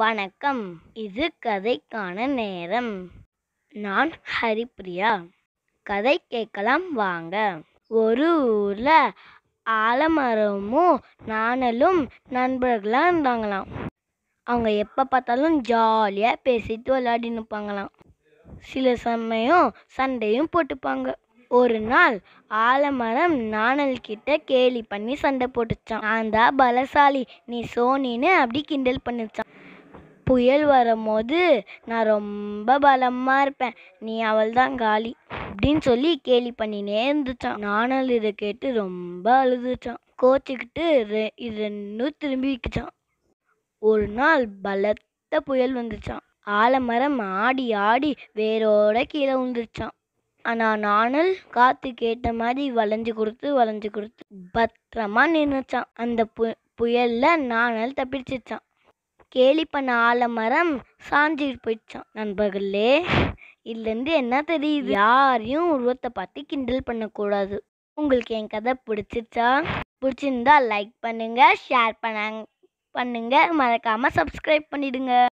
வணக்கம் இது கதைக்கான நேரம் நான் ஹரிப்ரியா கதை கேட்கலாம் வாங்க ஒரு ஊரில் ஆலமரமும் நாணலும் நண்பர்களாக இருந்தாங்களாம் அவங்க எப்போ பார்த்தாலும் ஜாலியாக பேசிட்டு விளையாடி நிற்பாங்களாம் சில சமயம் சண்டையும் போட்டுப்பாங்க ஒரு நாள் ஆலமரம் நாணல் கிட்ட கேலி பண்ணி சண்டை போட்டுச்சான் அந்த பலசாலி நீ சோனின்னு அப்படி கிண்டல் பண்ணிச்சான் புயல் வரும்போது நான் ரொம்ப பலமாக இருப்பேன் நீ அவள் தான் காலி அப்படின்னு சொல்லி கேலி பண்ணினே இருந்துச்சான் நானும் இதை கேட்டு ரொம்ப அழுதுச்சான் கோச்சிக்கிட்டு இது ரெண்டும் திரும்பிக்கிச்சான் ஒரு நாள் பலத்த புயல் வந்துச்சான் ஆலமரம் ஆடி ஆடி வேரோட கீழே விழுந்துச்சான் ஆனால் நானல் காற்று கேட்ட மாதிரி வளைஞ்சு கொடுத்து வளைஞ்சு கொடுத்து பத்திரமா நின்றுச்சான் அந்த பு புயலில் நானல் தப்பிச்சிச்சான் கேலிப்பண்ண ஆலமரம் சாஞ்சிட்டு போயிடுச்சான் நண்பர்களே இதுலேருந்து என்ன தெரியுது யாரையும் உருவத்தை பார்த்து கிண்டல் பண்ணக்கூடாது உங்களுக்கு என் கதை பிடிச்சிருச்சா பிடிச்சிருந்தா லைக் பண்ணுங்கள் ஷேர் பண்ணாங்க பண்ணுங்கள் மறக்காமல் சப்ஸ்கிரைப் பண்ணிவிடுங்க